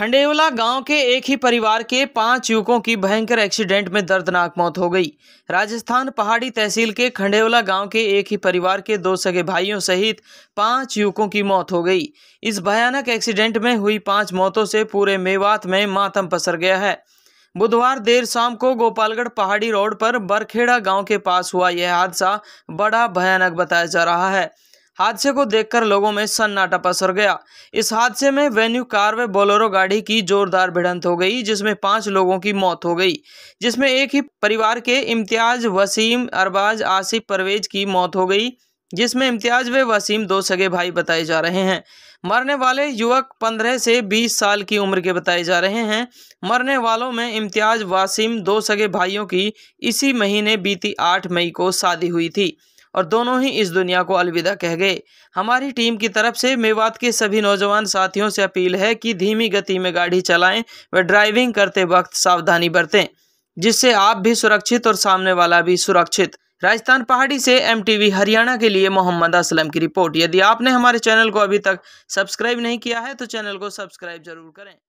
खंडेवला गांव के एक ही परिवार के पांच युवकों की भयंकर एक्सीडेंट में दर्दनाक मौत हो गई राजस्थान पहाड़ी तहसील के खंडेवला गांव के एक ही परिवार के दो सगे भाइयों सहित पांच युवकों की मौत हो गई इस भयानक एक्सीडेंट में हुई पांच मौतों से पूरे मेवात में मातम पसर गया है बुधवार देर शाम को गोपालगढ़ पहाड़ी रोड पर बरखेड़ा गांव के पास हुआ यह हादसा बड़ा भयानक बताया जा रहा है हादसे को देखकर लोगों में सन्नाटा पसर गया इस हादसे में वेन्यू कार व बोलेरो गाड़ी की जोरदार भिड़ंत हो गई जिसमें पांच लोगों की मौत हो गई जिसमें एक ही परिवार के इम्तियाज वसीम अरबाज आसिफ परवेज की मौत हो गई जिसमें इम्तियाज व वसीम दो सगे भाई बताए जा रहे हैं मरने वाले युवक 15 से 20 साल की उम्र के बताए जा रहे हैं मरने वालों में इम्तियाज वासिम दो सगे भाइयों की इसी महीने बीती 8 मई को शादी हुई थी और दोनों ही इस दुनिया को अलविदा कह गए हमारी टीम की तरफ से मेवात के सभी नौजवान साथियों से अपील है कि धीमी गति में गाड़ी चलाएं व ड्राइविंग करते वक्त सावधानी बरतें जिससे आप भी सुरक्षित और सामने वाला भी सुरक्षित राजस्थान पहाड़ी से एम हरियाणा के लिए मोहम्मद असलम की रिपोर्ट यदि आपने हमारे चैनल को अभी तक सब्सक्राइब नहीं किया है तो चैनल को सब्सक्राइब जरूर करें